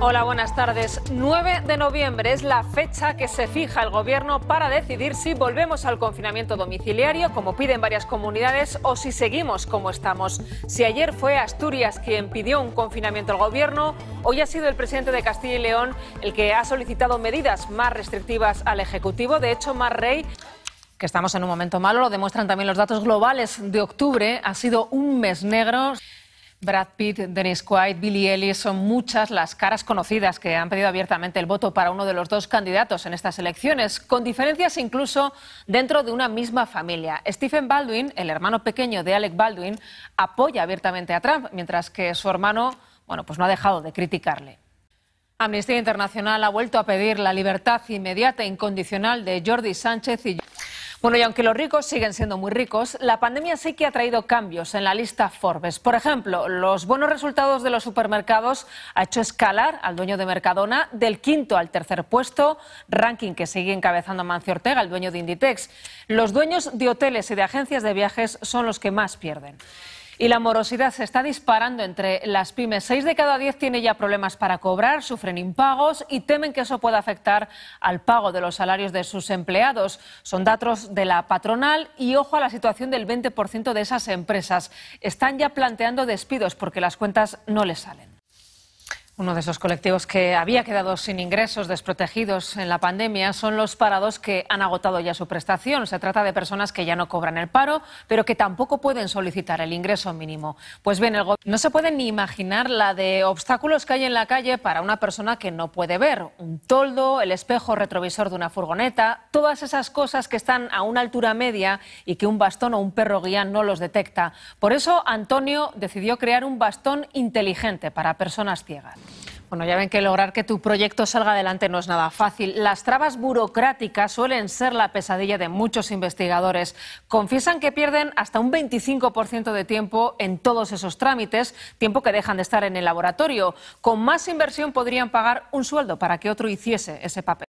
Hola, buenas tardes. 9 de noviembre es la fecha que se fija el Gobierno para decidir si volvemos al confinamiento domiciliario, como piden varias comunidades, o si seguimos como estamos. Si ayer fue Asturias quien pidió un confinamiento al Gobierno, hoy ha sido el presidente de Castilla y León el que ha solicitado medidas más restrictivas al Ejecutivo. De hecho, Mar Rey que estamos en un momento malo, lo demuestran también los datos globales de octubre. Ha sido un mes negro. Brad Pitt, Dennis Quaid, Billy Ellis, son muchas las caras conocidas que han pedido abiertamente el voto para uno de los dos candidatos en estas elecciones, con diferencias incluso dentro de una misma familia. Stephen Baldwin, el hermano pequeño de Alec Baldwin, apoya abiertamente a Trump, mientras que su hermano, bueno, pues no ha dejado de criticarle. Amnistía Internacional ha vuelto a pedir la libertad inmediata e incondicional de Jordi Sánchez y bueno, y aunque los ricos siguen siendo muy ricos, la pandemia sí que ha traído cambios en la lista Forbes. Por ejemplo, los buenos resultados de los supermercados ha hecho escalar al dueño de Mercadona del quinto al tercer puesto, ranking que sigue encabezando Mancio Ortega, el dueño de Inditex. Los dueños de hoteles y de agencias de viajes son los que más pierden. Y la morosidad se está disparando entre las pymes. Seis de cada diez tiene ya problemas para cobrar, sufren impagos y temen que eso pueda afectar al pago de los salarios de sus empleados. Son datos de la patronal y ojo a la situación del 20% de esas empresas. Están ya planteando despidos porque las cuentas no les salen. Uno de esos colectivos que había quedado sin ingresos, desprotegidos en la pandemia, son los parados que han agotado ya su prestación. Se trata de personas que ya no cobran el paro, pero que tampoco pueden solicitar el ingreso mínimo. Pues bien, no se puede ni imaginar la de obstáculos que hay en la calle para una persona que no puede ver. Un toldo, el espejo retrovisor de una furgoneta, todas esas cosas que están a una altura media y que un bastón o un perro guía no los detecta. Por eso Antonio decidió crear un bastón inteligente para personas ciegas. Bueno, ya ven que lograr que tu proyecto salga adelante no es nada fácil. Las trabas burocráticas suelen ser la pesadilla de muchos investigadores. Confiesan que pierden hasta un 25% de tiempo en todos esos trámites, tiempo que dejan de estar en el laboratorio. Con más inversión podrían pagar un sueldo para que otro hiciese ese papel.